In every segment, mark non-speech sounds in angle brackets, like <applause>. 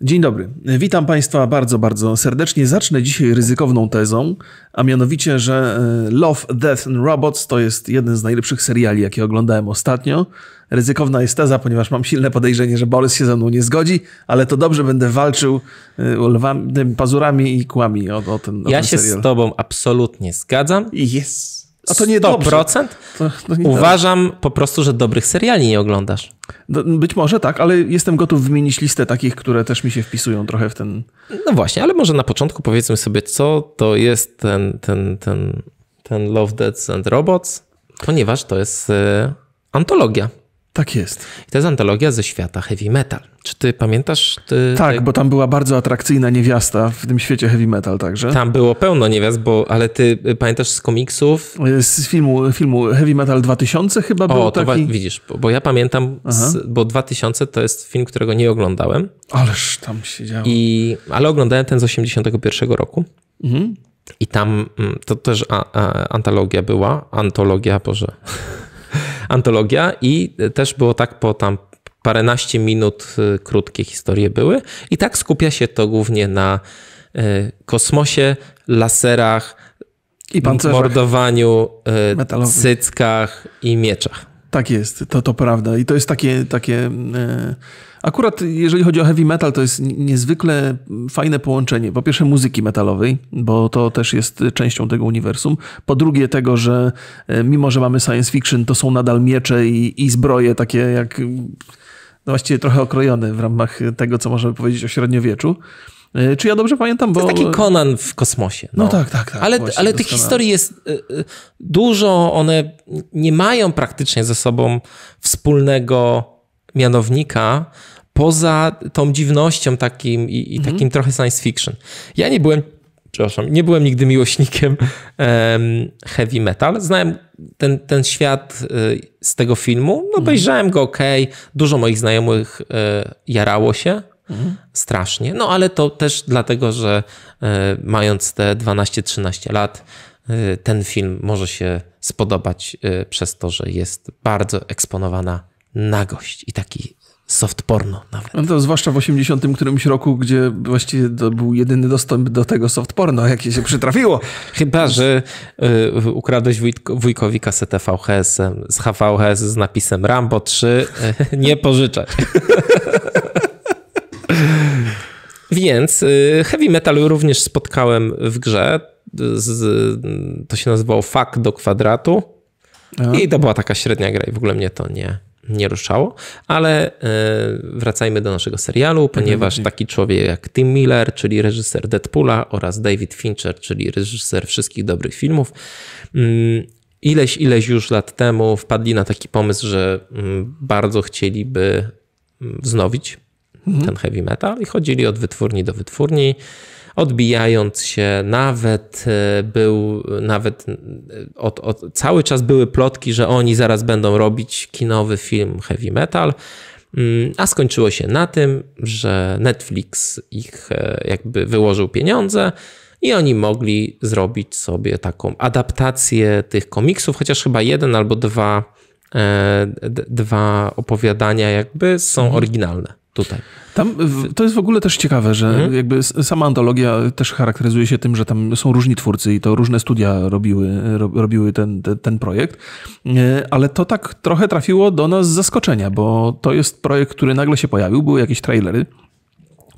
Dzień dobry. Witam Państwa bardzo, bardzo serdecznie. Zacznę dzisiaj ryzykowną tezą, a mianowicie, że e, Love, Death and Robots to jest jeden z najlepszych seriali, jakie oglądałem ostatnio. Ryzykowna jest teza, ponieważ mam silne podejrzenie, że Boris się ze mną nie zgodzi, ale to dobrze będę walczył e, lwami, e, pazurami i kłami o, o ten, o ja ten serial. Ja się z Tobą absolutnie zgadzam. Jest. A to nie 100%? To, to nie Uważam po prostu, że dobrych seriali nie oglądasz. No, być może tak, ale jestem gotów wymienić listę takich, które też mi się wpisują trochę w ten. No właśnie, ale może na początku powiedzmy sobie, co to jest ten, ten, ten, ten Love, Death and Robots, ponieważ to jest y, antologia. Tak jest. I to jest antologia ze świata heavy metal. Czy ty pamiętasz? Ty... tak, bo tam była bardzo atrakcyjna niewiasta w tym świecie heavy metal także. Tam było pełno niewiast, bo, ale ty y, pamiętasz z komiksów? Y, z filmu, filmu Heavy Metal 2000 chyba o, był to taki... widzisz, bo, bo ja pamiętam, z, bo 2000 to jest film, którego nie oglądałem. Ależ tam się działo. I, ale oglądałem ten z 81 roku. Mhm. I tam mm, to też a, a, antologia była, antologia, Boże antologia i też było tak po tam paręnaście minut y, krótkie historie były. I tak skupia się to głównie na y, kosmosie, laserach, i mordowaniu, y, Metalowy. cyckach i mieczach. Tak jest, to, to prawda. I to jest takie, takie. E, akurat jeżeli chodzi o heavy metal, to jest niezwykle fajne połączenie. Po pierwsze, muzyki metalowej, bo to też jest częścią tego uniwersum. Po drugie, tego, że e, mimo, że mamy science fiction, to są nadal miecze i, i zbroje takie jak. No właściwie trochę okrojone w ramach tego, co możemy powiedzieć o średniowieczu. E, czy ja dobrze pamiętam? Bo... To jest taki Conan w kosmosie. No, no tak, tak, tak. Ale, właśnie, ale tych historii jest e, e, dużo, one nie mają praktycznie ze sobą wspólnego mianownika poza tą dziwnością takim i, i mhm. takim trochę science fiction. Ja nie byłem przepraszam, nie byłem nigdy miłośnikiem heavy metal. Znałem ten, ten świat z tego filmu, no mhm. obejrzałem go ok, dużo moich znajomych jarało się Strasznie. No ale to też dlatego, że e, mając te 12-13 lat, e, ten film może się spodobać e, przez to, że jest bardzo eksponowana nagość i taki soft porno nawet. No to zwłaszcza w 80 którymś roku, gdzie właściwie to był jedyny dostęp do tego soft porno, jakie się przytrafiło. Chyba, że y, ukradłeś wujko, wujkowi kasetę VHS z HVHS z napisem Rambo 3 y, nie pożyczać. <laughs> Więc y, heavy metal również spotkałem w grze. Z, to się nazywało Fuck do kwadratu. I to była taka średnia gra i w ogóle mnie to nie, nie ruszało. Ale y, wracajmy do naszego serialu, tak ponieważ taki człowiek jak Tim Miller, czyli reżyser Deadpoola oraz David Fincher, czyli reżyser wszystkich dobrych filmów, mm, ileś, ileś już lat temu wpadli na taki pomysł, że mm, bardzo chcieliby mm, wznowić mhm. ten heavy metal, i chodzili od wytwórni do wytwórni, odbijając się. Nawet e, był, nawet e, od, od, cały czas były plotki, że oni zaraz będą robić kinowy film heavy metal. Mm, a skończyło się na tym, że Netflix ich e, jakby wyłożył pieniądze i oni mogli zrobić sobie taką adaptację tych komiksów, chociaż chyba jeden albo dwa, e, d, dwa opowiadania jakby są mhm. oryginalne tutaj. Tam, to jest w ogóle też ciekawe, że mhm. jakby sama antologia też charakteryzuje się tym, że tam są różni twórcy i to różne studia robiły, robiły ten, ten projekt, e, ale to tak trochę trafiło do nas z zaskoczenia, bo to jest projekt, który nagle się pojawił, były jakieś trailery,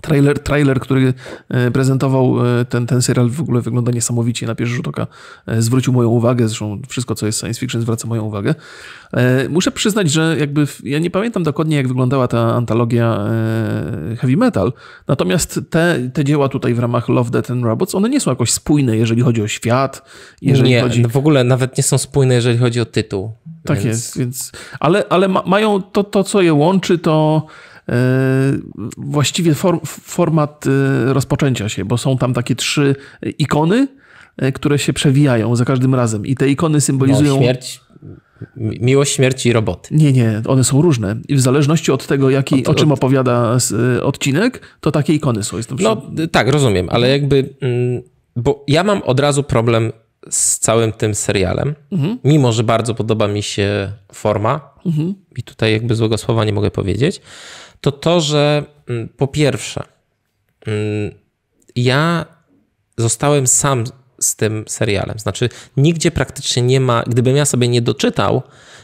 Trailer, trailer, który e, prezentował e, ten, ten serial w ogóle wygląda niesamowicie. Na pierwszy rzut oka e, zwrócił moją uwagę, zresztą wszystko, co jest science fiction zwraca moją uwagę. Muszę przyznać, że jakby ja nie pamiętam dokładnie, jak wyglądała ta antologia heavy metal, natomiast te, te dzieła tutaj w ramach Love, Death and Robots, one nie są jakoś spójne, jeżeli chodzi o świat. Jeżeli nie, chodzi... w ogóle nawet nie są spójne, jeżeli chodzi o tytuł. Tak więc... jest, więc... Ale, ale ma, mają to, to, co je łączy, to E, właściwie form, format e, rozpoczęcia się, bo są tam takie trzy ikony, e, które się przewijają za każdym razem. I te ikony symbolizują. No, śmierć. Miłość, śmierć i roboty. Nie, nie, one są różne. I w zależności od tego, jaki, od, o czym od... opowiada odcinek, to takie ikony są. Jestem no przy... tak, rozumiem, ale jakby. Mm, bo ja mam od razu problem z całym tym serialem, mhm. mimo że bardzo podoba mi się forma, mhm. i tutaj jakby złego słowa nie mogę powiedzieć, to to, że mm, po pierwsze, mm, ja zostałem sam z tym serialem. Znaczy, nigdzie praktycznie nie ma, gdybym ja sobie nie doczytał,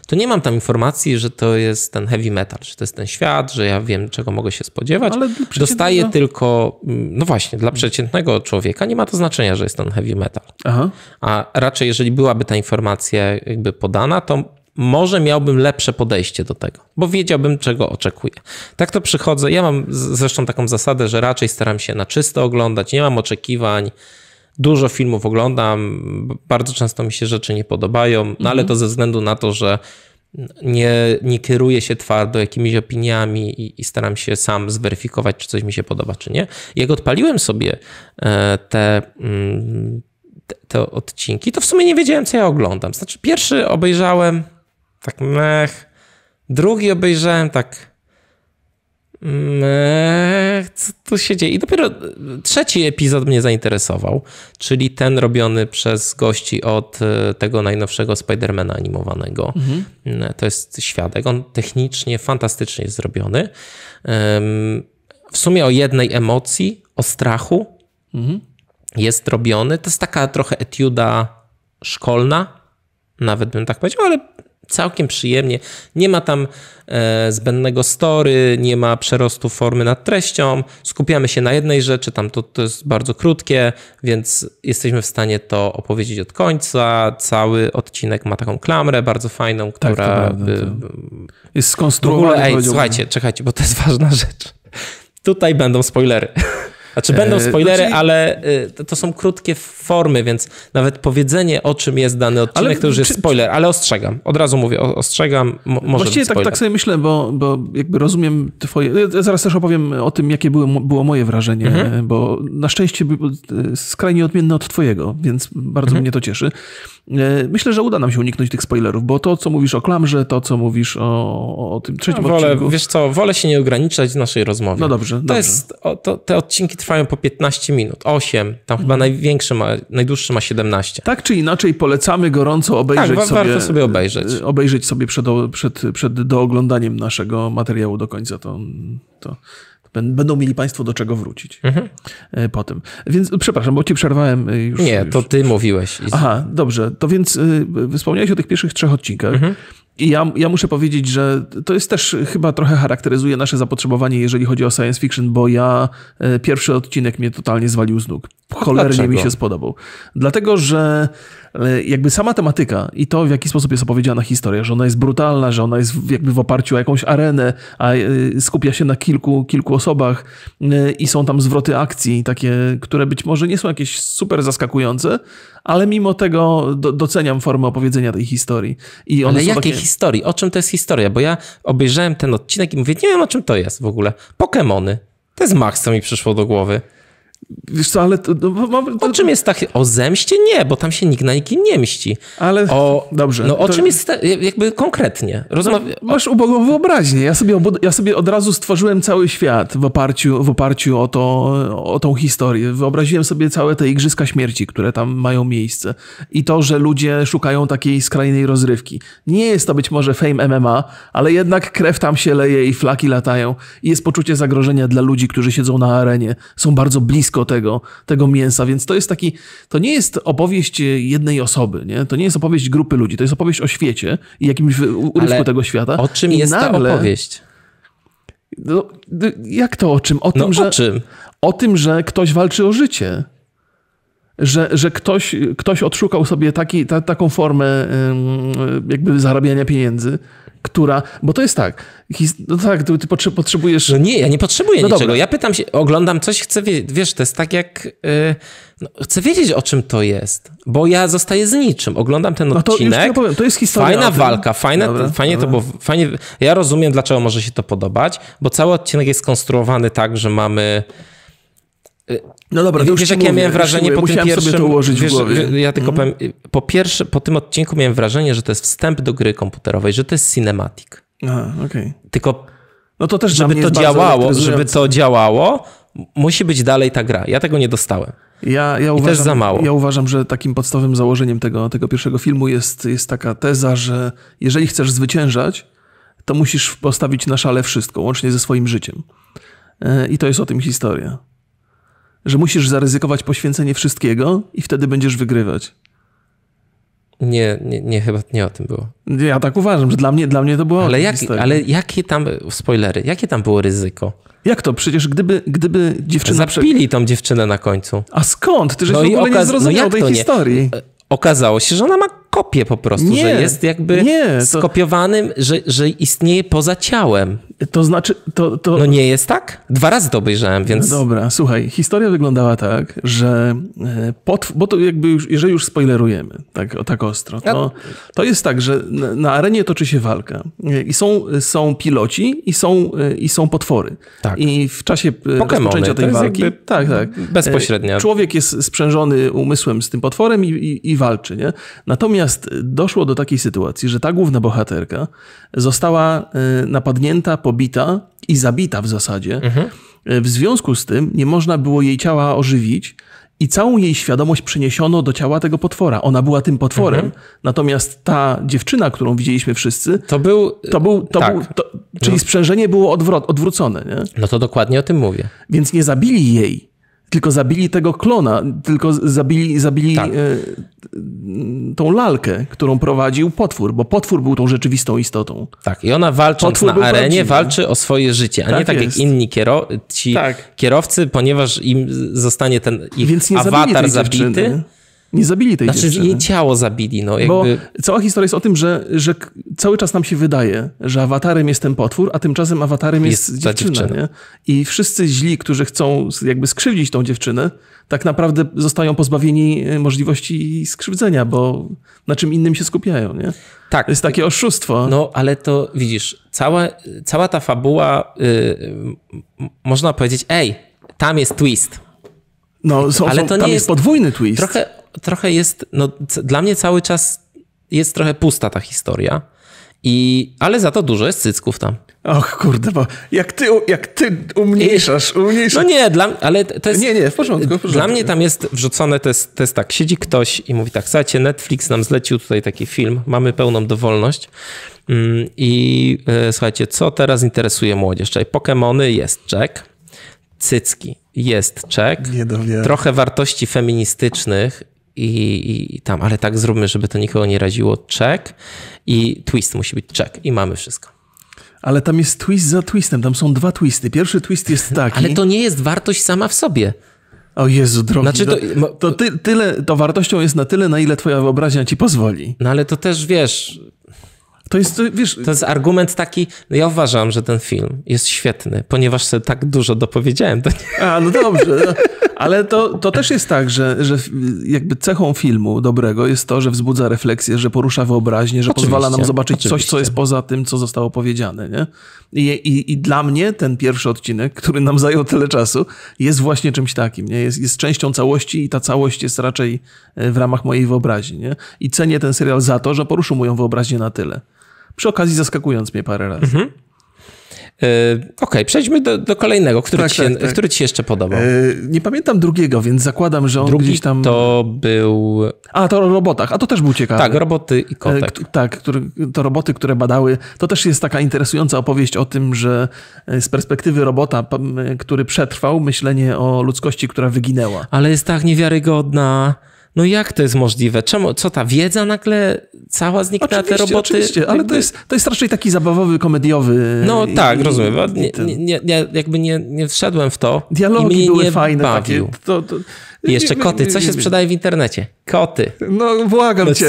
to nie mam tam informacji, że to jest ten heavy metal, że to jest ten świat, że ja wiem, czego mogę się spodziewać. Ale Dostaję tylko, mm, no właśnie, dla przeciętnego człowieka nie ma to znaczenia, że jest ten heavy metal. Aha. A raczej, jeżeli byłaby ta informacja jakby podana, to może miałbym lepsze podejście do tego, bo wiedziałbym, czego oczekuję. Tak to przychodzę. Ja mam zresztą taką zasadę, że raczej staram się na czysto oglądać, nie mam oczekiwań. Dużo filmów oglądam, bardzo często mi się rzeczy nie podobają, no mhm. ale to ze względu na to, że nie, nie kieruję się twardo jakimiś opiniami i, i, staram się sam zweryfikować, czy coś mi się podoba, czy nie. Jak odpaliłem sobie e, te, mm, te, te odcinki, to w sumie nie wiedziałem, co ja oglądam. Znaczy, pierwszy obejrzałem tak mech. Drugi obejrzałem tak mech, co tu się dzieje? I dopiero trzeci epizod mnie zainteresował, czyli ten robiony przez gości od e, tego najnowszego Spidermana animowanego. Mhm. E, to jest Świadek. On technicznie fantastycznie jest zrobiony. W sumie o jednej emocji, o strachu mhm. jest robiony. To jest taka trochę etiuda szkolna, nawet bym tak powiedział, ale całkiem przyjemnie. Nie ma tam e, zbędnego story, nie ma przerostu formy nad treścią. Skupiamy się na jednej rzeczy, tam to, to jest bardzo krótkie, więc jesteśmy w stanie to opowiedzieć od końca. Cały odcinek ma taką klamrę bardzo fajną, tak, która tak, by, by, jest skonstruowana. W ogóle, ej, słuchajcie, czekajcie, bo to jest ważna rzecz. Tutaj będą spoilery. <laughs> Znaczy będą e, spoilery, znaczy... ale e, to są krótkie formy, więc nawet powiedzenie o czym jest dany odcinek ale, to już jest spoiler, ale ostrzegam. Od razu mówię, ostrzegam, może Właściwie tak, tak sobie myślę, bo, bo jakby rozumiem twoje... Ja zaraz też opowiem o tym, jakie było, było moje wrażenie, mhm. bo na szczęście e, skrajnie odmienne od twojego, więc bardzo mhm. mnie to cieszy. Myślę, że uda nam się uniknąć tych spoilerów, bo to, co mówisz o klamrze, to, co mówisz o, o tym trzecim ja no, wolę, odcinku... Wiesz co, wolę się nie ograniczać w naszej rozmowie. No dobrze, to dobrze. Jest, o, to, te odcinki trwają po 15 minut, 8, tam chyba mhm. największy ma, najdłuższy ma 17. Tak czy inaczej polecamy gorąco tak, obejrzeć tak, warto sobie. warto sobie obejrzeć. E, obejrzeć sobie przed, przed, przed dooglądaniem naszego materiału do końca, to, to będą mieli Państwo do czego wrócić mhm. E, więc przepraszam, bo Cię przerwałem e, już. Nie, już. to Ty mówiłeś. Aha, dobrze. To więc y, wspomniałeś o tych pierwszych trzech odcinkach. Mhm. I ja, ja muszę powiedzieć, że to jest też chyba trochę charakteryzuje nasze zapotrzebowanie, jeżeli chodzi o science fiction, bo ja e, pierwszy odcinek mnie totalnie zwalił z nóg. Cholernie Dlaczego? mi się spodobał. Dlatego, że ale jakby sama tematyka i to, w jaki sposób jest opowiedziana historia, że ona jest brutalna, że ona jest jakby w oparciu o jakąś arenę, a y, skupia się na kilku, kilku osobach y, i są tam zwroty akcji, takie, które być może nie są jakieś super zaskakujące, ale mimo tego doceniam formę opowiedzenia tej historii. I ale jakiej takie... historii? O czym to jest historia? Bo ja obejrzałem ten odcinek i mówię, nie wiem o czym to jest w ogóle. Pokemony. To jest Max, co mi przyszło do głowy. Wiesz co, ale... To, to... No, o czym jest tak? O zemście? Nie, bo tam się nikt na nikim nie mści. Ale o, dobrze. No o to... czym jest ta, jakby konkretnie? Rozmawia... No, masz ubogą wyobraźnię. Ja sobie, ja sobie od razu stworzyłem cały świat w oparciu, w oparciu o, to, o tą historię. Wyobraziłem sobie całe te igrzyska śmierci, które tam mają miejsce. I to, że ludzie szukają takiej skrajnej rozrywki. Nie jest to być może fame MMA, ale jednak krew tam się leje i flaki latają. I jest poczucie zagrożenia dla ludzi, którzy siedzą na arenie. Są bardzo blisko blisko tego, tego mięsa, więc to jest taki, to nie jest opowieść e, jednej osoby, nie? To nie jest opowieść grupy ludzi, to jest opowieść o świecie i jakimś urywku tego świata. o czym I jest nagle, ta opowieść? No, jak to o czym? O no, tym, no, że, o, czym? o tym, że ktoś walczy o życie że, że ktoś, ktoś odszukał sobie taki, ta, taką formę jakby zarabiania pieniędzy, która, bo to jest tak, no tak, ty, ty potrzebujesz... No nie, ja nie potrzebuję no niczego, dobra. ja pytam się, oglądam coś, chcę wiedzieć, wiesz, to jest tak jak, yy, no, chcę wiedzieć o czym to jest, bo ja zostaję z niczym, oglądam ten no to odcinek, powiem, to jest historia fajna walka, fajne, dobra, fajnie dobra. to było, fajnie, ja rozumiem dlaczego może się to podobać, bo cały odcinek jest skonstruowany tak, że mamy no dobra, wiesz, to już jakie ja miałem wrażenie po tym pierwszym... Sobie to ułożyć wiesz, w głowie. Ja tylko mm. powiem, po, pierwsze, po tym odcinku miałem wrażenie, że to jest wstęp do gry komputerowej, że to jest cinematic. Aha, okej. Okay. Tylko no to też żeby to działało, żeby to działało, musi być dalej ta gra. Ja tego nie dostałem. Ja, ja uważam, I też za mało. Ja uważam, że takim podstawowym założeniem tego, tego pierwszego filmu jest, jest taka teza, że jeżeli chcesz zwyciężać, to musisz postawić na szale wszystko, łącznie ze swoim życiem. E, I to jest o tym historia że musisz zaryzykować poświęcenie wszystkiego i wtedy będziesz wygrywać. Nie, nie, nie chyba nie o tym było. Ja tak uważam, że dla mnie, dla mnie to było. Ale, jak, ale jakie tam, spoilery, jakie tam było ryzyko? Jak to? Przecież gdyby, gdyby dziewczyna... Zapili tą dziewczynę na końcu. A skąd? Ty żeś no w ogóle okaz... nie no zrozumiał no tej historii. Nie? Okazało się, że ona ma kopię po prostu, nie, że jest jakby nie, to... skopiowanym, że, że istnieje poza ciałem. To znaczy, to, to... No nie jest tak? Dwa razy to obejrzałem, więc... No dobra, słuchaj, historia wyglądała tak, że e, potw, bo to jakby już, jeżeli już spoilerujemy tak, tak ostro, to, to jest tak, że na, arenie toczy się walka e, i są, e, są piloci i są, i są potwory. Tak. I w czasie Pokemony, rozpoczęcia tej walki... Tak, tak. Bezpośrednio. Człowiek jest sprzężony umysłem z tym potworem i, i, i walczy, nie? Natomiast Natomiast doszło do takiej sytuacji, że ta główna bohaterka została y, napadnięta, pobita i zabita w zasadzie. Mhm. Y, w związku z tym nie można było jej ciała ożywić, i całą jej świadomość przeniesiono do ciała tego potwora. Ona była tym potworem, mhm. natomiast ta dziewczyna, którą widzieliśmy wszyscy, to był. To był, to tak. był to, czyli no. sprzężenie było odwrot, odwrócone. Nie? No to dokładnie o tym mówię. Więc nie zabili jej. Tylko zabili tego klona, tylko zabili, zabili tak. E, tą lalkę, którą prowadził potwór, bo potwór był tą rzeczywistą istotą. Tak, i ona walcząc potwór na arenie, prawdziwy. walczy o swoje życie, a tak nie tak, tak jest. jak inni kiero tak. kierowcy, ponieważ im zostanie ten ich Więc nie awatar zabity. Dziewczyny. Nie zabili tej znaczy, dziewczyny. jej ciało zabili, no jakby... Bo cała historia jest o tym, że, że cały czas nam się wydaje, że awatarem jest ten potwór, a tymczasem awatarem jest, jest dziewczyna, dziewczyna. Nie? I wszyscy źli, którzy chcą jakby skrzywdzić tą dziewczynę, tak naprawdę zostają pozbawieni e, możliwości skrzywdzenia, bo na czym innym się skupiają, nie? Tak. To jest takie oszustwo. No, ale to widzisz, cała, cała ta fabuła, yy, można powiedzieć, ej, tam jest twist. No, są, ale to tam nie jest, jest podwójny twist. Trochę trochę jest, no, dla mnie cały czas jest trochę pusta ta historia. I, ale za to dużo jest cycków tam. Och kurde, bo jak ty, jak ty umniejszasz, umniejszasz. No nie, dla, ale to jest... Nie, nie, w porządku, w porządku. Dla mnie tam jest wrzucone, to jest, to jest tak, siedzi ktoś i mówi tak, słuchajcie, Netflix nam zlecił tutaj taki film, mamy pełną dowolność mm, i e, słuchajcie, co teraz interesuje młodzież? Czyli Pokemony jest czek, cycki jest czek, trochę wartości feministycznych i, i tam, ale tak zróbmy, żeby to nikogo nie raziło. Check i twist musi być check i mamy wszystko. Ale tam jest twist za twistem, tam są dwa twisty. Pierwszy twist jest <laughs> taki. Ale to nie jest wartość sama w sobie. O Jezu, drogi, znaczy to, to, to ty, tyle, to wartością jest na tyle, na ile twoja wyobraźnia ci pozwoli. No ale to też, wiesz... To jest, wiesz... To jest argument taki, no ja uważam, że ten film jest świetny, ponieważ sobie tak dużo dopowiedziałem. To nie... A, no dobrze. No. <laughs> Ale to, to też jest tak, że, że jakby cechą filmu dobrego jest to, że wzbudza refleksję, że porusza wyobraźnię, że oczywiście, pozwala nam zobaczyć oczywiście. coś, co jest poza tym, co zostało powiedziane. Nie? I, i, I dla mnie ten pierwszy odcinek, który nam zajął tyle czasu, jest właśnie czymś takim. Nie? Jest, jest częścią całości i ta całość jest raczej e, w ramach mojej wyobraźni. Nie? I cenię ten serial za to, że poruszył moją wyobraźnię na tyle. Przy okazji zaskakując mnie parę razy. Mhm. E, okej, okay, przejdźmy do, do, kolejnego, który, tak, ci się, tak, tak. który ci się jeszcze podobał. E, nie pamiętam drugiego, więc zakładam, że on Drugi gdzieś tam... to był... A, to o robotach, a to też był ciekawy. Tak, roboty i kotek. E, tak, to roboty, które badały. To też jest taka interesująca opowieść o tym, że z perspektywy robota, który przetrwał, myślenie o ludzkości, która wyginęła. Ale jest tak niewiarygodna no jak to jest możliwe? Czemu, co ta wiedza nagle cała zniknęła, te roboty? Oczywiście, ale jakby... to jest, to jest raczej taki zabawowy, komediowy. No i, tak, rozumiem. Nie, nie, nie, jakby nie, nie wszedłem w to. Dialogi i były nie fajne. Bawił. Takie, to, to... I jeszcze koty. Co się sprzedaje w internecie? Koty. No błagam no, cię.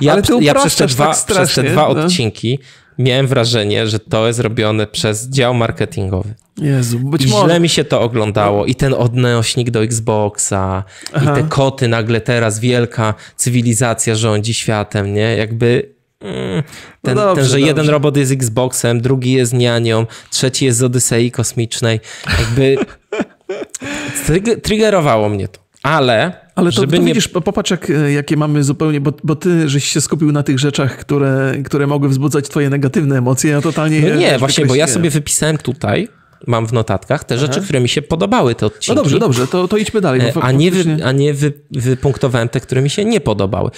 ja, ale ja przez te dwa, tak przez te dwa no. odcinki miałem wrażenie, że to jest robione przez dział marketingowy. Jezu, być I może. źle mi się to oglądało. I ten odnośnik do Xboxa, Aha. i te koty nagle teraz, wielka cywilizacja rządzi światem, nie? Jakby mm, no ten, no dobrze, ten, że dobrze. jeden robot jest Xboxem, drugi jest nianią, trzeci jest z Odysei Kosmicznej. Jakby <laughs> trygerowało mnie to. Ale, Ale to, żeby to nie... popatrz jak, e, jakie mamy zupełnie, bo, bo ty żeś się skupił na tych rzeczach, które, które mogły wzbudzać twoje negatywne emocje, a totalnie... No nie, właśnie, bo ja sobie wypisałem tutaj, mam w notatkach, te Aha. rzeczy, które mi się podobały, te odcinki. No dobrze, dobrze, to, to idźmy dalej. Bo e, a nie, wy, a nie wy, wypunktowałem te, które mi się nie podobały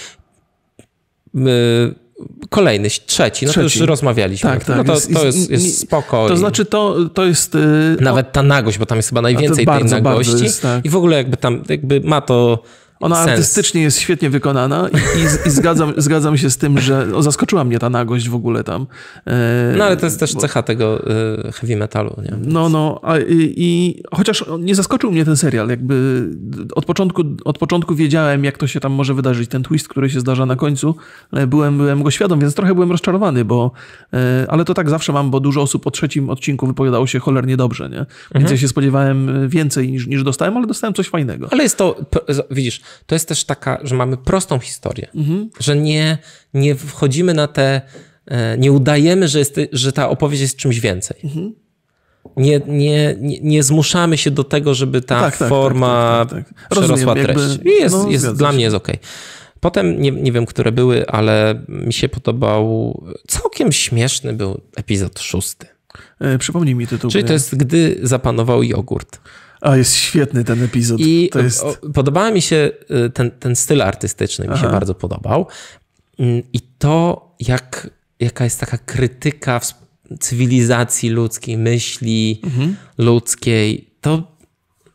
kolejny, trzeci, no trzeci. to już rozmawialiśmy. Tak, tak. No to, to jest, jest To znaczy to, to jest... Y, nawet ta nagość, bo tam jest chyba najwięcej bardzo, tej nagości. Jest, tak. I w ogóle jakby tam, jakby ma to ona sens. artystycznie jest świetnie wykonana i, i, i, zgadzam, <laughs> zgadzam się z tym, że o, zaskoczyła mnie ta nagość w ogóle tam. E, no ale to jest też bo, cecha tego e, heavy metalu. Nie? No, no. A, i, i, chociaż nie zaskoczył mnie ten serial. Jakby od początku, od początku wiedziałem, jak to się tam może wydarzyć. Ten twist, który się zdarza na końcu, byłem, byłem go świadom, więc trochę byłem rozczarowany, bo e, ale to tak zawsze mam, bo dużo osób po trzecim odcinku wypowiadało się cholernie dobrze, nie? Więc mhm. ja się spodziewałem więcej niż, niż dostałem, ale dostałem coś fajnego. Ale jest to, widzisz, to jest też taka, że mamy prostą historię, mhm. że nie, nie wchodzimy na te, e, nie udajemy, że, jest, że ta opowieść jest czymś więcej. Mhm. Nie, nie, nie, nie, zmuszamy się do tego, żeby ta tak, tak, tak forma tak, tak, tak. przerosła Rozumiem, treść. Jakby, jest, no, jest, dla mnie jest ok. Potem nie, nie wiem, które były, ale mi się podobał. Całkiem śmieszny był epizod szósty. E, przypomnij mi tytuł. Czyli to jest Gdy zapanował jogurt. A jest świetny ten epizod. I to jest... podobał mi się y, ten, ten styl artystyczny, Aha. mi się bardzo podobał. Mm, I to, jak, jaka jest taka krytyka cywilizacji ludzkiej, myśli mhm. ludzkiej, to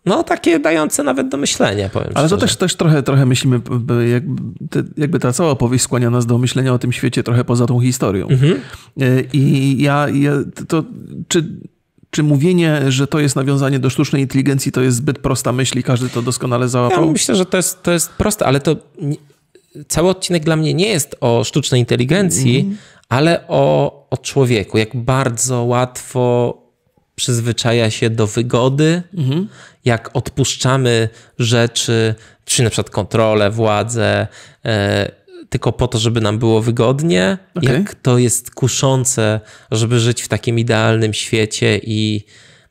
no takie dające nawet do myślenia, powiem Ale szczerze. to też, też trochę, trochę myślimy, jakby, ta cała opowieść skłania nas do myślenia o tym świecie trochę poza tą historią. Mhm. E, I ja, ja to, czy czy mówienie, że to jest nawiązanie do sztucznej inteligencji, to jest zbyt prosta myśl i każdy to doskonale załapał? Ja myślę, że to jest, to jest proste, ale to cały odcinek dla mnie nie jest o sztucznej inteligencji, mm. ale o, o człowieku. Jak bardzo łatwo przyzwyczaja się do wygody, mhm. jak odpuszczamy rzeczy, czy na przykład kontrolę, władzę, e, tylko po to, żeby nam było wygodnie, okay. jak to jest kuszące, żeby żyć w takim idealnym świecie i,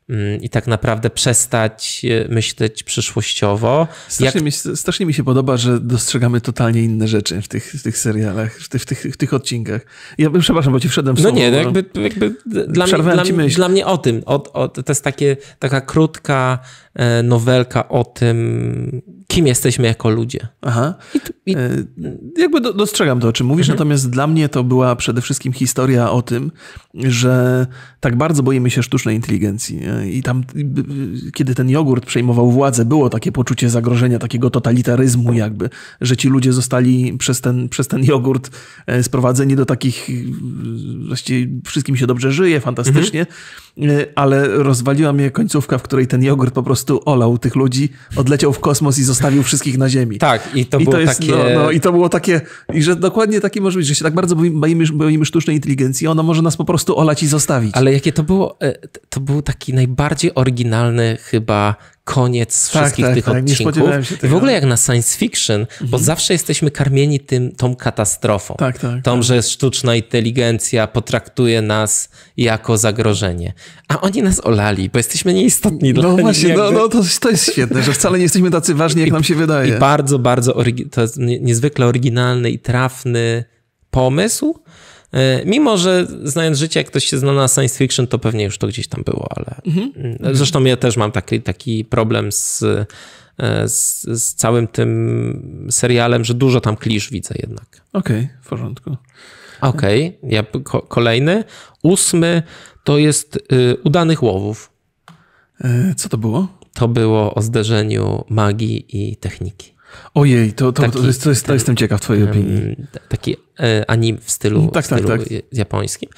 mm, i tak naprawdę przestać e, myśleć przyszłościowo. Strasznie, Jak... mi, strasznie mi się podoba, że dostrzegamy totalnie inne rzeczy w tych, w tych serialach, w tych, w, tych, w tych odcinkach. Ja bym przepraszam, bo ci wszedłem w No nie, no jakby, jakby dla, mnie, dla, myśl. dla mnie o tym, o, o, to jest takie, taka krótka e, nowelka o tym, kim jesteśmy jako ludzie. Aha. I, i... E, jakby do, dostrzegam to, o czym mówisz, mhm. natomiast dla mnie to była przede wszystkim historia o tym, że tak bardzo boimy się sztucznej inteligencji. I tam, kiedy ten jogurt przejmował władzę, było takie poczucie zagrożenia, takiego totalitaryzmu jakby, że ci ludzie zostali przez ten, przez ten jogurt e, sprowadzeni do takich, właściwie wszystkim się dobrze żyje, fantastycznie, mhm. E, ale rozwaliła mnie końcówka, w której ten jogurt po prostu olał tych ludzi, odleciał w kosmos i zostawił wszystkich na ziemi. Tak, i to I było to jest, takie... No, no, I to było takie, i że dokładnie takie może być, że się tak bardzo boimy, boimy sztucznej inteligencji, ona może nas po prostu olać i zostawić. Ale jakie to było, e, to był taki najbardziej oryginalny chyba koniec tak, wszystkich tak, tych tak, odcinków. I w ogóle jak na science fiction, mhm. bo zawsze jesteśmy karmieni tym, tą katastrofą. Tak, tak, tą, tak. że sztuczna inteligencja potraktuje nas jako zagrożenie. A oni nas olali, bo jesteśmy nieistotni no dla nich. Właśnie, no właśnie, no, to, to jest świetne, że wcale nie jesteśmy tacy ważni, jak I, nam się wydaje. I bardzo, bardzo, to jest niezwykle oryginalny i trafny pomysł, E, mimo, że znając życie, jak ktoś się zna na science fiction, to pewnie już to gdzieś tam było, ale mhm. zresztą ja też mam taki, taki problem z, e, z, z, całym tym serialem, że dużo tam klisz widzę jednak. Okej, okay, w porządku. Okej, okay, ja, ko, kolejny. Ósmy to jest y, Udanych Łowów. E, co to było? To było o zderzeniu magii i techniki. Ojej, to, to, taki, to, jest, to, jest, to jestem ciekaw twojej opinii. Taki e, anim w stylu, tak, w tak, stylu tak, tak. japońskim.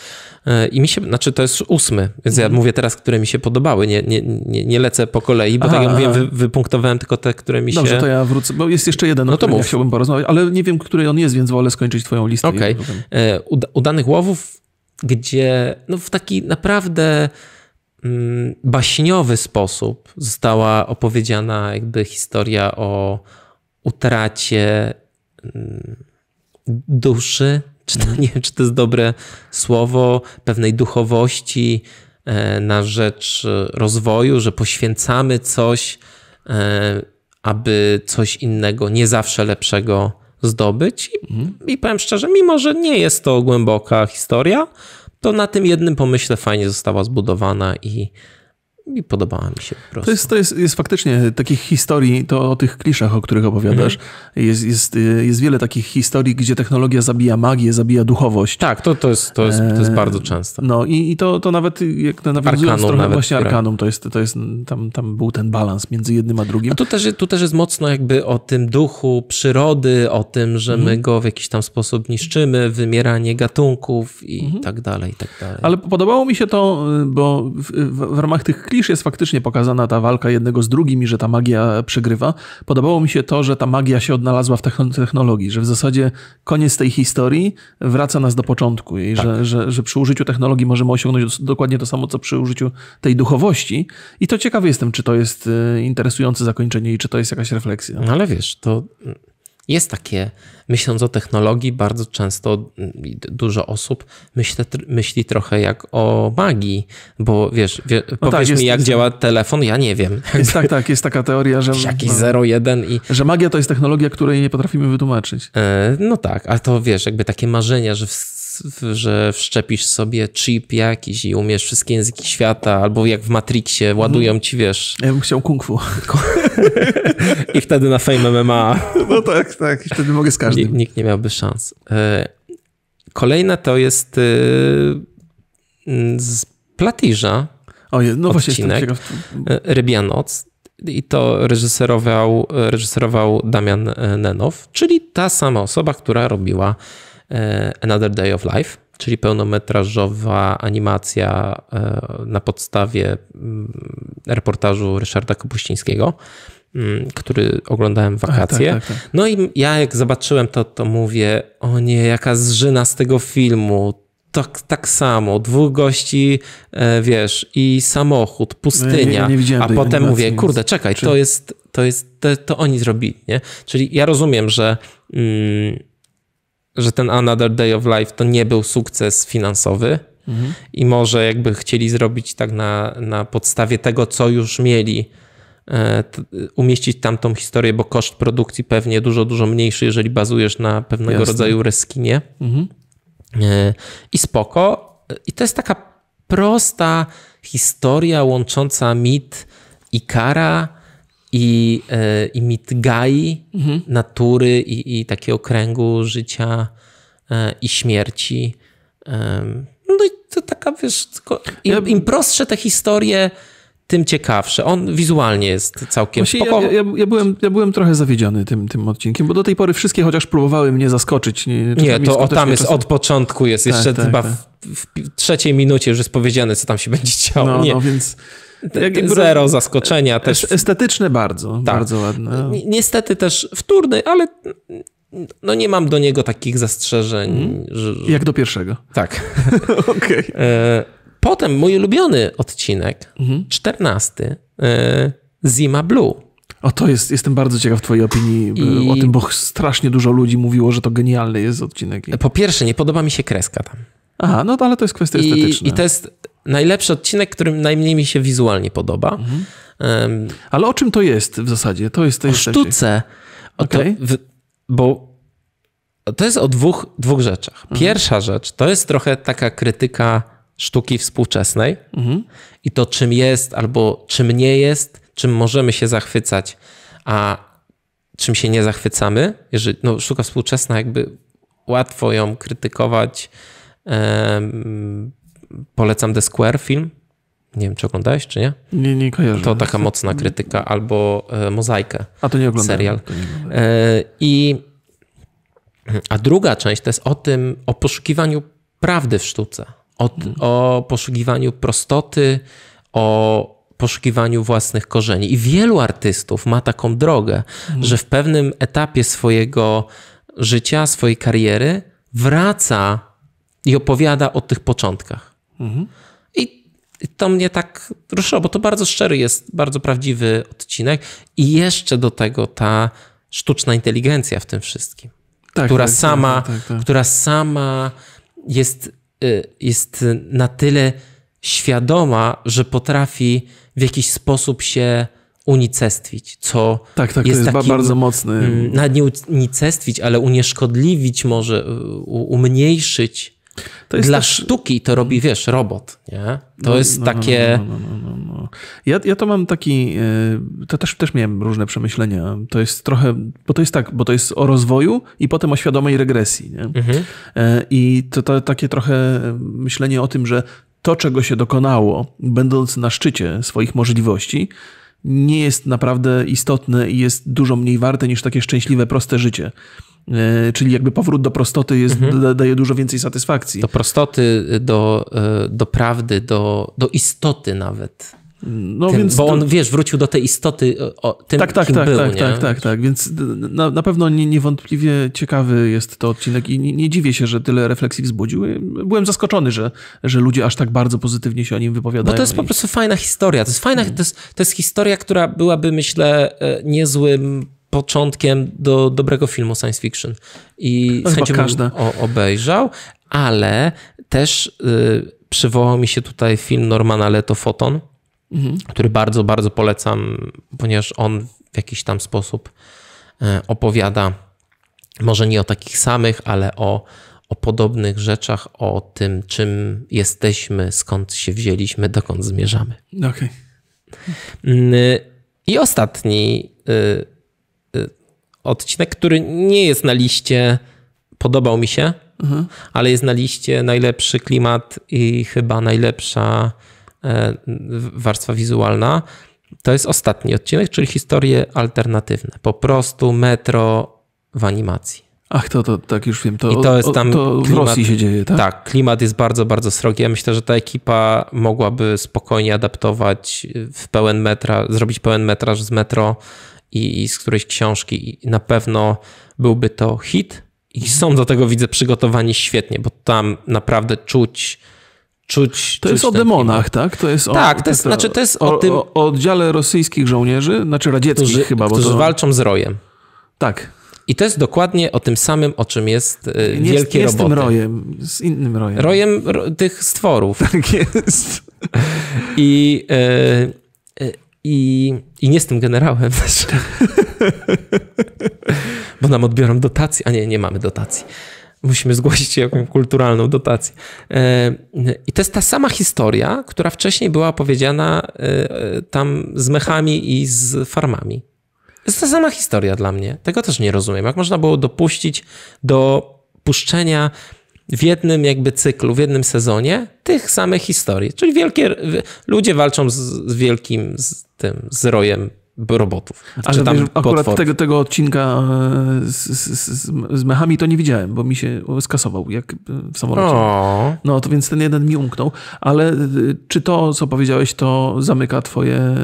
E, I mi się, znaczy to jest ósmy, więc ja mhm. mówię teraz, które mi się podobały, nie, nie, nie, nie lecę po kolei, bo tak aha, tak jak mówiłem, wy, wypunktowałem tylko te, które mi się... Dobrze, to ja wrócę, bo jest jeszcze jeden, no to ja chciałbym porozmawiać, ale nie wiem, który on jest, więc wolę skończyć twoją listę. Okej. Okay. E, uda udanych łowów, gdzie no w taki naprawdę mm, baśniowy sposób została opowiedziana jakby historia o utracie mm, duszy, czy to, nie wiem, czy to jest dobre słowo, pewnej duchowości e, na rzecz rozwoju, że poświęcamy coś, e, aby coś innego, nie zawsze lepszego zdobyć. I, mhm. I powiem szczerze, mimo że nie jest to głęboka historia, to na tym jednym pomyśle fajnie została zbudowana i i podobała mi się po prostu. To jest, to jest, jest faktycznie takich historii, to o tych kliszach, o których opowiadasz, mhm. jest, jest, y, jest wiele takich historii, gdzie technologia zabija magię, zabija duchowość. Tak, to, to, jest, to, jest, to jest e, bardzo często. No i, i to, to nawet, jak to nawiązując Arkanum trochę właśnie tak. Arkanum, to jest, to jest tam, tam był ten balans między jednym a drugim. A tu też, tu też jest mocno jakby o tym duchu przyrody, o tym, że mhm. my go w jakiś tam sposób niszczymy, wymieranie gatunków i mhm. tak dalej, i tak dalej. Ale podobało mi się to, y, bo w, w, w ramach tych klisz Iż jest faktycznie pokazana ta walka jednego z drugim i że ta magia przegrywa. Podobało mi się to, że ta magia się odnalazła w technologii, że w zasadzie koniec tej historii wraca nas do początku i tak. że, że, że przy użyciu technologii możemy osiągnąć dokładnie to samo, co przy użyciu tej duchowości. I to ciekawy jestem, czy to jest y, interesujące zakończenie i czy to jest jakaś refleksja. No ale wiesz, to jest takie, myśląc o technologii, bardzo często dużo osób myśli, myśli trochę jak o magii, bo wiesz, wie, no powiedz tak, mi, jak jest, działa telefon, ja nie wiem. <laughs> Jest, tak, tak, jest taka teoria, że... Jakiś no, 01 i... Że magia to jest technologia, której nie potrafimy wytłumaczyć. E, no tak, ale to wiesz, jakby takie marzenia, że w że wszczepisz sobie chip jakiś i umiesz wszystkie języki świata, albo jak w Matrixie ładują mhm. ci, wiesz... Ja bym chciał kung fu. <laughs> I wtedy na Fame MMA. No tak, tak. I wtedy mogę z każdym. nikt nie miałby szans. E, Kolejne to jest e, mm, z Platiża o, no odcinek właśnie e, Rybia Noc. I to reżyserował, reżyserował Damian Nenow, czyli ta sama osoba, która robiła E, Another Day of Life, czyli pełnometrażowa animacja e, na podstawie mm, reportażu Ryszarda Kopuścińskiego, mm, który oglądałem w wakacje. tak, tak, tak. No i ja jak zobaczyłem to, to mówię, o nie, jaka zżyna z tego filmu, tak, tak samo, dwóch gości, e, wiesz, i samochód, pustynia, ja nie a potem mówię, kurde, czekaj, czy... to jest, to jest, to, to oni zrobili, nie? Czyli ja rozumiem, że mm, że ten Another Day of Life to nie był sukces finansowy mhm. i może jakby chcieli zrobić tak na, na podstawie tego, co już mieli, e, umieścić tam tą historię, bo koszt produkcji pewnie dużo, dużo mniejszy, jeżeli bazujesz na pewnego Jasne. rodzaju reskinie. Mhm. E, I spoko. I to jest taka prosta historia łącząca mit i kara i, e, i mit Gai, mhm. natury i, i takiego kręgu życia e, i śmierci. No i to taka, wiesz, im, im prostsze te historie, tym ciekawsze. On wizualnie jest całkiem Właśnie spoko... ja, ja, ja, byłem, ja byłem trochę zawiedziony tym, tym odcinkiem, bo do tej pory wszystkie chociaż próbowały mnie zaskoczyć. Nie, nie to o, tam jest czasem... od początku, jest tak, jeszcze tak, chyba tak. W, w, trzeciej minucie już jest powiedziane, co tam się będzie działo. No, nie. no więc... Tak, zero zaskoczenia też. Estetyczne bardzo, tak. bardzo ładne. Niestety też wtórny, ale no nie mam do niego takich zastrzeżeń. Hmm. Że... Jak do pierwszego. Tak. <laughs> Okay. E, potem mój ulubiony odcinek, mhm. czternasty 14, e, Zima Blue. O, to jest, jestem bardzo ciekaw twojej opinii I... o tym, bo strasznie dużo ludzi mówiło, że to genialny jest odcinek. Po pierwsze, nie podoba mi się kreska tam. Aha, no ale to jest kwestia I, estetyczna. I to jest najlepszy odcinek, którym najmniej mi się wizualnie podoba. Mhm. Um, Ale o czym to jest w zasadzie? To jest to o sztuce. O okay. to, w, bo to jest o dwóch, dwóch rzeczach. Mhm. Pierwsza mhm. rzecz to jest trochę taka krytyka sztuki współczesnej mhm. i to czym jest albo czym nie jest, czym możemy się zachwycać, a czym się nie zachwycamy. Jeżeli, no, sztuka współczesna jakby łatwo ją krytykować. Um, polecam The Square film. Nie wiem, czy oglądałeś, czy nie? Nie, nie kojarzę. To taka mocna krytyka, albo e, Mozaikę. A to nie oglądałem. Serial. Nie E, I... A druga część to jest o tym, o poszukiwaniu prawdy w sztuce. O, hmm. o poszukiwaniu prostoty, o poszukiwaniu własnych korzeni. I wielu artystów ma taką drogę, hmm. że w pewnym etapie swojego życia, swojej kariery wraca i opowiada o tych początkach. I to mnie tak ruszyło, bo to bardzo szczery jest, bardzo prawdziwy odcinek. I jeszcze do tego ta sztuczna inteligencja w tym wszystkim, tak, która, tak, sama, tak, tak, tak. która sama jest, y, jest na tyle świadoma, że potrafi w jakiś sposób się unicestwić, co tak, tak, jest, to jest takim, bardzo mocny. Mm, nie unicestwić, ale unieszkodliwić może, y, umniejszyć dla też... Tak- sztuki to robi, wiesz, robot, nie? To no, jest no, no takie... No, no, no, ja, ja to mam taki... E, to też, też miałem różne przemyślenia. To jest trochę... Bo to jest tak, bo to jest o rozwoju i potem o świadomej regresji, nie? Mhm. E, I to, to takie trochę myślenie o tym, że to, czego się dokonało, będąc na szczycie swoich możliwości, nie jest naprawdę istotne i jest dużo mniej warte niż takie szczęśliwe, proste życie. E, czyli jakby powrót do prostoty jest, mhm. daje dużo więcej satysfakcji. Do prostoty, do, e, do prawdy, do, do istoty nawet. No, więc bo on, to... wiesz, wrócił do tej istoty o, tym, tak, tak, kim tak, był, tak, nie? tak, tak, tak, więc na, na pewno nie, niewątpliwie ciekawy jest to odcinek i nie, nie, dziwię się, że tyle refleksji wzbudził. Byłem zaskoczony, że, że ludzie aż tak bardzo pozytywnie się o nim wypowiadają. Bo to jest i... po prostu fajna historia. To jest fajna, to jest, to jest historia, która byłaby, myślę, e, niezłym początkiem do dobrego filmu science fiction. I to z chęcią bym obejrzał, ale też y, przywołał mi się tutaj film Normana Leto Foton, mhm. który bardzo, bardzo polecam, ponieważ on w jakiś tam sposób y, opowiada może nie o takich samych, ale o, o podobnych rzeczach, o tym, czym jesteśmy, skąd się wzięliśmy, dokąd zmierzamy. Okej. Okay. Y, I ostatni y, odcinek, który nie jest na liście podobał mi się, mhm. ale jest na liście najlepszy klimat i chyba najlepsza e, warstwa wizualna. To jest ostatni odcinek, czyli historie alternatywne. Po prostu metro w animacji. Ach, to, to tak już wiem. To, I to jest tam. To klimat, w Rosji się dzieje, tak? Tak, klimat jest bardzo, bardzo srogi. Ja myślę, że ta ekipa mogłaby spokojnie adaptować w pełen metra, zrobić pełen metraż z metro i, i z którejś książki. I na pewno byłby to hit i są do tego, widzę, przygotowani świetnie, bo tam naprawdę czuć czuć. To czuć jest o demonach, tak? To jest o, tak, to jest, to, znaczy to jest o, o tym. O, o, oddziale rosyjskich żołnierzy, znaczy radzieckich którzy, chyba. Bo którzy to... walczą z rojem. Tak. I to jest dokładnie o tym samym, o czym jest y, nie, wielkie roboty. Nie z tym rojem, z innym rojem. Rojem ro, tych stworów. <laughs> Tak jest. I. Y, i, I nie z tym generałem. <laughs> Bo nam odbiorą dotacje, a nie, nie mamy dotacji. Musimy zgłosić jakąś kulturalną dotację. E, I to jest ta sama historia, która wcześniej była opowiedziana e, tam z mechami i z farmami. To jest ta sama historia dla mnie. Tego też nie rozumiem. Jak można było dopuścić do puszczenia w jednym jakby cyklu, w jednym sezonie tych samych historii. Czyli wielkie, ludzie walczą z, z wielkim z tym, z rojem robotów. że tam wiesz, akurat tego, tego odcinka e, z, z, z, mechami to nie widziałem, bo mi się skasował jak w samolocie. O. No to więc ten jeden mi umknął. Ale e, czy to, co powiedziałeś, to zamyka twoje e,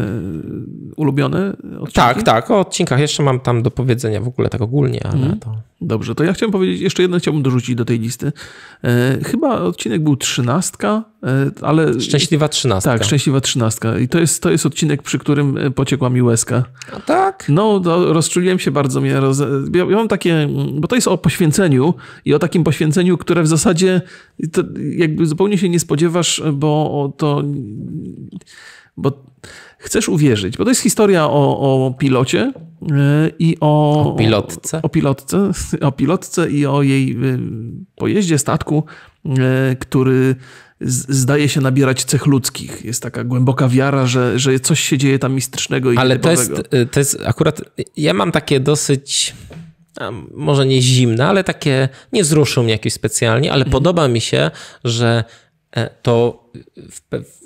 ulubione odcinki? Tak, tak. O odcinkach jeszcze mam tam do powiedzenia w ogóle tak ogólnie, ale mm. to... Dobrze, to ja chciałem powiedzieć, jeszcze jedno chciałbym dorzucić do tej listy. E, chyba odcinek był trzynastka, e, ale... Szczęśliwa trzynastka. Tak, szczęśliwa trzynastka. I to jest, to jest odcinek, przy którym e, pociekła mi łezka. A tak? No, no rozczuliłem się bardzo. Mnie roz... ja, mam takie... Bo to jest o poświęceniu i o takim poświęceniu, które w zasadzie jakby zupełnie się nie spodziewasz, bo to... Bo chcesz uwierzyć, bo to jest historia o, o pilocie e, i o, o pilotce. O, pilotce, o pilotce i o jej e, pojeździe, statku, e, który zdaje się nabierać cech ludzkich. Jest taka głęboka wiara, że, że coś się dzieje tam mistycznego i Ale to jest, to jest akurat, ja mam takie dosyć może nie zimne, ale takie nie zruszył mnie jakiś specjalnie, ale mhm. podoba mi się, że E, to,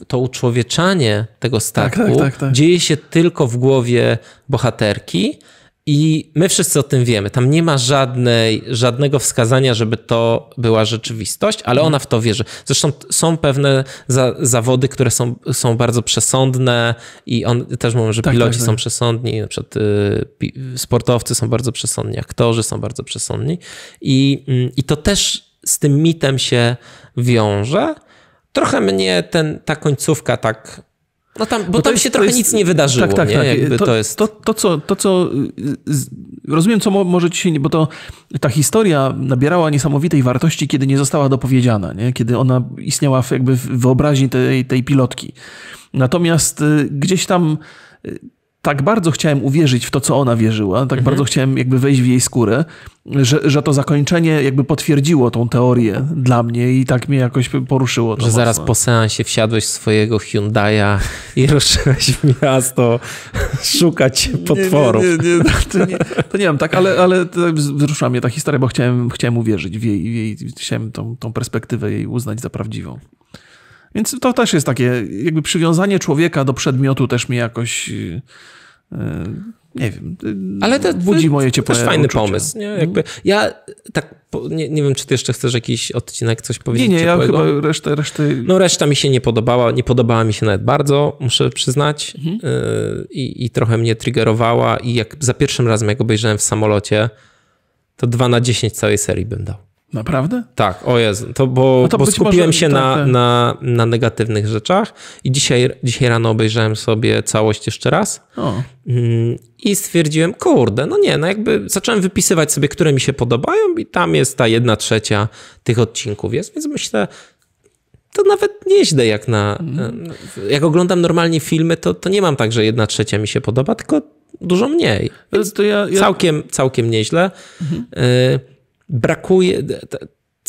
to uczłowieczanie tego tak, statku tak, tak, tak, dzieje się tylko w głowie bohaterki. I my wszyscy o tym wiemy. Tam nie ma żadnej, żadnego wskazania, żeby to była rzeczywistość, ale ona w to wierzy. Zresztą są pewne za, zawody, które są, są bardzo przesądne i on też mówią, że tak, piloci tak, tak. są przesądni, na przykład y, sportowcy są bardzo przesądni, aktorzy są bardzo przesądni. I, mm, I y, to też z tym mitem się wiąże trochę mnie ten, ta końcówka tak no tam, bo, bo no tam jest, się trochę jest, nic nie wydarzyło. Tak, tak, nie? tak. To, to, jest... to, to, co, to, co y, rozumiem, co może ci się, bo to ta historia nabierała niesamowitej wartości, kiedy nie została dopowiedziana, nie? kiedy ona istniała w, jakby w wyobraźni tej, tej pilotki. Natomiast y, gdzieś tam y, tak bardzo chciałem uwierzyć w to, co ona wierzyła, tak mhm. bardzo chciałem jakby wejść w jej skórę, że, że to zakończenie jakby potwierdziło tą teorię dla mnie i tak mnie jakoś poruszyło. że mocno. zaraz po seansie wsiadłeś swojego Hyundai'a i <laughs> ruszyłeś w miasto szukać potworów. Nie, nie, nie, no to, nie, to nie mam tak, ale, ale wzrusza mnie ta historia, bo chciałem, chciałem uwierzyć w jej, w jej chciałem tą, tą perspektywę jej uznać za prawdziwą. Więc to też jest takie, jakby przywiązanie człowieka do przedmiotu też mi jakoś. Y, y, nie wiem. Y, Ale to budzi to, moje ciepło. To też fajny pomysł. Nie? Mhm. Jakby, ja tak. Nie, nie wiem, czy ty jeszcze chcesz jakiś odcinek coś powiedzieć. Nie, nie, ciepłego. ja chyba resztę, resztę. No, reszta mi się nie podobała. Nie podobała mi się nawet bardzo, muszę przyznać. Mhm. I, I trochę mnie triggerowała. I jak za pierwszym razem, jak obejrzałem w samolocie, to 2 na 10 całej serii bym dał. Naprawdę? Tak, o Jezu, to bo, no to bo skupiłem może, się tak, na, na, na, negatywnych rzeczach i dzisiaj, dzisiaj rano obejrzałem sobie całość jeszcze raz o. Mm, i stwierdziłem, kurde, no nie, no jakby zacząłem wypisywać sobie, które mi się podobają i tam jest ta jedna trzecia tych odcinków jest, więc myślę, to nawet nieźle jak na... Mm. Jak oglądam normalnie filmy, to, to nie mam tak, że jedna trzecia mi się podoba, tylko dużo mniej. To, to ja, ja... Całkiem, całkiem nieźle. Mhm. Y brakuje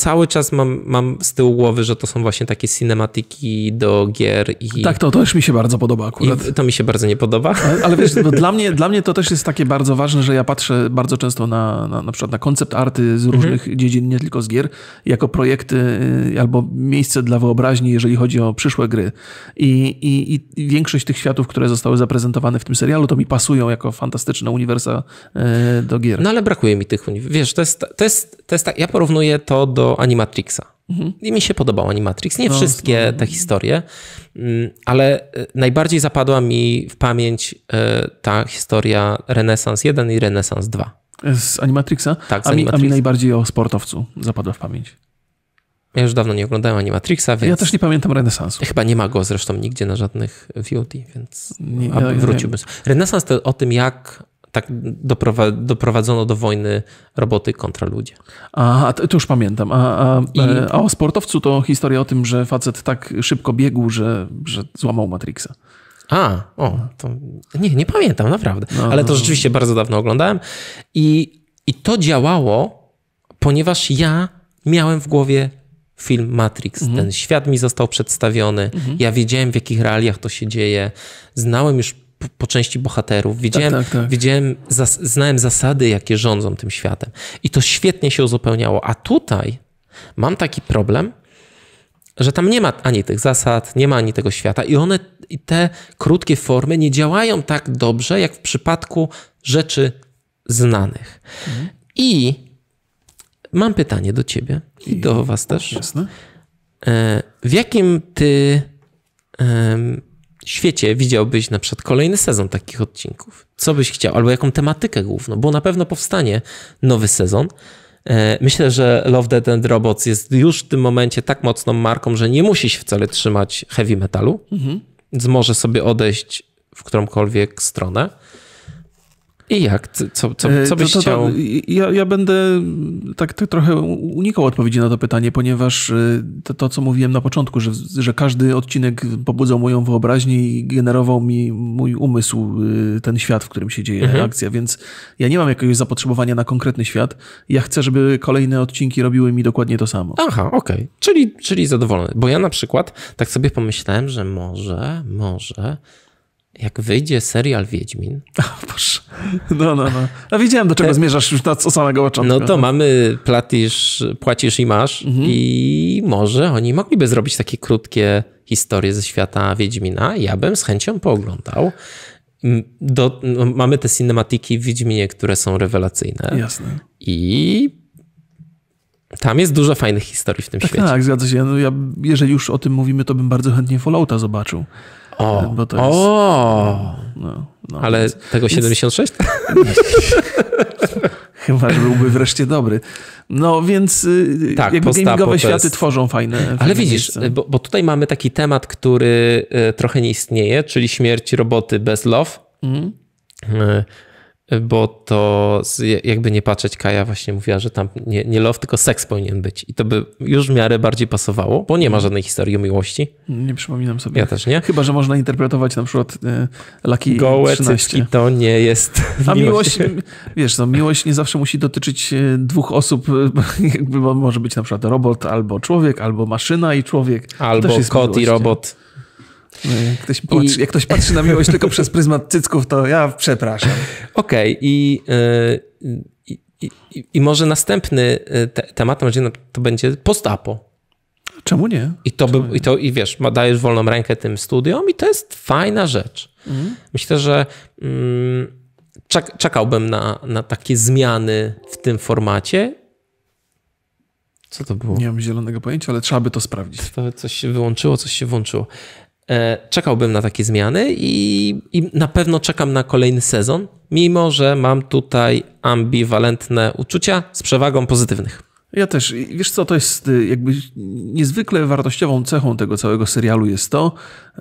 cały czas mam, mam z tyłu głowy, że to są właśnie takie cinematyki do gier i... Tak, to też mi się bardzo podoba akurat. I to mi się bardzo nie podoba. Ale, ale wiesz, no, dla, <laughs> mnie, dla mnie to też jest takie bardzo ważne, że ja patrzę bardzo często na na, na przykład na koncept arty z mhm. różnych mhm. dziedzin, nie tylko z gier, jako projekty y, albo miejsce dla wyobraźni, jeżeli chodzi o przyszłe gry. I, i, i większość tych światów, które zostały zaprezentowane w tym serialu, to mi pasują jako fantastyczne uniwersa y, do gier. No ale brakuje mi tych uniwersów. Wiesz, to jest, to jest, to jest tak, ja porównuję to do Animatrixa. Mhm. I mi się podobał Animatrix. Nie no, wszystkie no, no, te no. historie, mm, ale e, najbardziej zapadła mi w pamięć e, ta historia Renesans 1 i Renesans 2. Z Animatrixa? Tak, z a, mi, Animatrixa. a mi najbardziej o sportowcu zapadła w pamięć. Ja już dawno nie oglądałem Animatrixa, więc... Ja też nie pamiętam renesansu. Chyba nie ma go zresztą nigdzie na żadnych VOD, więc nie, ja, wróciłbym. Renesans to o tym, jak tak doprowadzono do wojny roboty kontra ludzie. A, to już pamiętam. A, a, I... E, a, o sportowcu to historia o tym, że facet tak szybko biegł, że, że złamał Matrixa. A, o, to nie, nie pamiętam, naprawdę. No. Ale to no. rzeczywiście bardzo dawno oglądałem. I, I to działało, ponieważ ja miałem w głowie film Matrix. Mhm. Ten świat mi został przedstawiony. Mhm. Ja wiedziałem, w jakich realiach to się dzieje. Znałem już po, części bohaterów, widziałem, tak, tak, tak. widziałem zas znałem zasady, jakie rządzą tym światem. I to świetnie się uzupełniało. A tutaj mam taki problem, że tam nie ma ani tych zasad, nie ma ani tego świata i one, i te krótkie formy nie działają tak dobrze, jak w przypadku rzeczy znanych. Mhm. I mam pytanie do ciebie i, i do was też. Jasne. E, w jakim ty świecie widziałbyś na przykład kolejny sezon takich odcinków? Co byś chciał? Albo jaką tematykę główną? Bo na pewno powstanie nowy sezon. E, myślę, że Love, Dead and Robots jest już w tym momencie tak mocną marką, że nie musi się wcale trzymać heavy metalu, mhm. więc może sobie odejść w którąkolwiek stronę. I jak? Co, co, e, co byś to, to, chciał? Ja, ja będę tak, tak, trochę unikał odpowiedzi na to pytanie, ponieważ e, to, to co mówiłem na początku, że, że każdy odcinek pobudzał moją wyobraźnię i generował mi mój umysł, e, ten świat, w którym się dzieje mhm. akcja, więc ja nie mam jakiegoś zapotrzebowania na konkretny świat. Ja chcę, żeby kolejne odcinki robiły mi dokładnie to samo. Aha, okej. Okay. Czyli, czyli zadowolony. Bo ja na przykład tak sobie pomyślałem, że może, może jak wyjdzie serial Wiedźmin. Boże. No, no, no. A wiedziałem, do czego te... zmierzasz już od samego początku. No to mamy platisz, płacisz i masz mhm. i może oni mogliby zrobić takie krótkie historie ze świata Wiedźmina. Ja bym z chęcią pooglądał. Do, no, mamy te cinematiki w Wiedźminie, które są rewelacyjne. Jasne. I tam jest dużo fajnych historii w tym tak, świecie. Tak, zgadza się. No ja, jeżeli już o tym mówimy, to bym bardzo chętnie Fallouta zobaczył. O, bo to jest, o. No, no, no, Ale więc, tego 76? Więc... <laughs> Chyba, że byłby wreszcie dobry. No więc y, tak, jakby gamingowe światy tworzą fajne. fajne Ale widzisz, bo, bo, tutaj mamy taki temat, który y, trochę nie istnieje, czyli śmierć roboty bez love. Mhm. Y, bo to jakby nie patrzeć, Kaja właśnie mówiła, że tam nie, nie love, tylko seks powinien być. I to by już w miarę bardziej pasowało, bo nie ma mhm. żadnej historii o miłości. Nie przypominam sobie. Ja też nie. Chyba, że można interpretować na przykład e, laki Gołe 13. to nie jest <laughs> A miłość, wiesz no, miłość nie zawsze musi dotyczyć e, dwóch osób. <laughs> Jakby może być na przykład robot albo człowiek, albo maszyna i człowiek. Albo kot miłość, i robot. Nie? No ktoś patrzy, I... Jak ktoś patrzy na miłość tylko przez pryzmat cycków, to ja przepraszam. Okej, okay, i, y, i, i, i, może następny y, te, temat to będzie postapo. Czemu nie? I to, by, I to i wiesz, dajesz wolną rękę tym studiom i to jest fajna rzecz. Mhm. Myślę, że mm, czek, czekałbym na, na takie zmiany w tym formacie co to było? Nie mam zielonego pojęcia, ale trzeba by to sprawdzić. To coś się wyłączyło, coś się włączyło. E, czekałbym na takie zmiany i, i, na pewno czekam na kolejny sezon, mimo że mam tutaj ambiwalentne uczucia z przewagą pozytywnych. Ja też. Wiesz co, to jest y, jakby niezwykle wartościową cechą tego całego serialu jest to,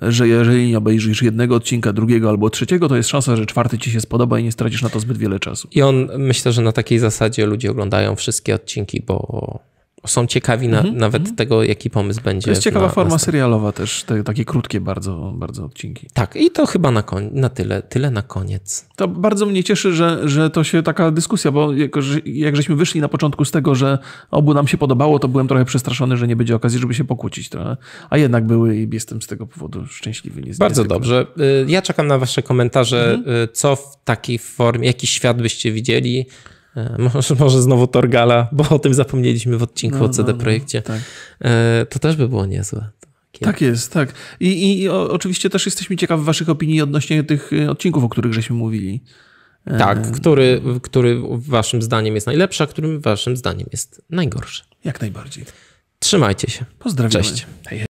że jeżeli nie obejrzysz jednego odcinka, drugiego albo trzeciego, to jest szansa, że czwarty ci się spodoba i nie stracisz na to zbyt wiele czasu. I on, myślę, że na takiej zasadzie ludzie oglądają wszystkie odcinki, bo są ciekawi na, mm -hmm. nawet mhm. tego, jaki pomysł będzie. To jest ciekawa na, forma na serialowa też, te, takie krótkie bardzo, bardzo odcinki. Tak, i to chyba na, na tyle, tyle na koniec. To bardzo mnie cieszy, że, że to się taka dyskusja, bo jako, jak żeśmy wyszli na początku z tego, że obu nam się podobało, to byłem trochę przestraszony, że nie będzie okazji, żeby się pokłócić trochę. A jednak były i jestem z tego powodu szczęśliwy. Nie bardzo dobrze. Y, ja czekam na wasze komentarze, mm -hmm. co w takiej formie, jaki świat byście widzieli, E, może, <laughs> może znowu Torgala, bo o tym zapomnieliśmy w odcinku no, o CD no, no, Projekcie. No, tak. E, to też by było niezłe. Kiedy? Tak jest, tak. I, i, I, oczywiście też jesteśmy ciekawi waszych opinii odnośnie tych e, odcinków, o których żeśmy mówili. Tak, który, który waszym zdaniem jest najlepszy, a którym waszym zdaniem jest najgorszy. Jak najbardziej. Trzymajcie się. Pozdrawiam. Cześć.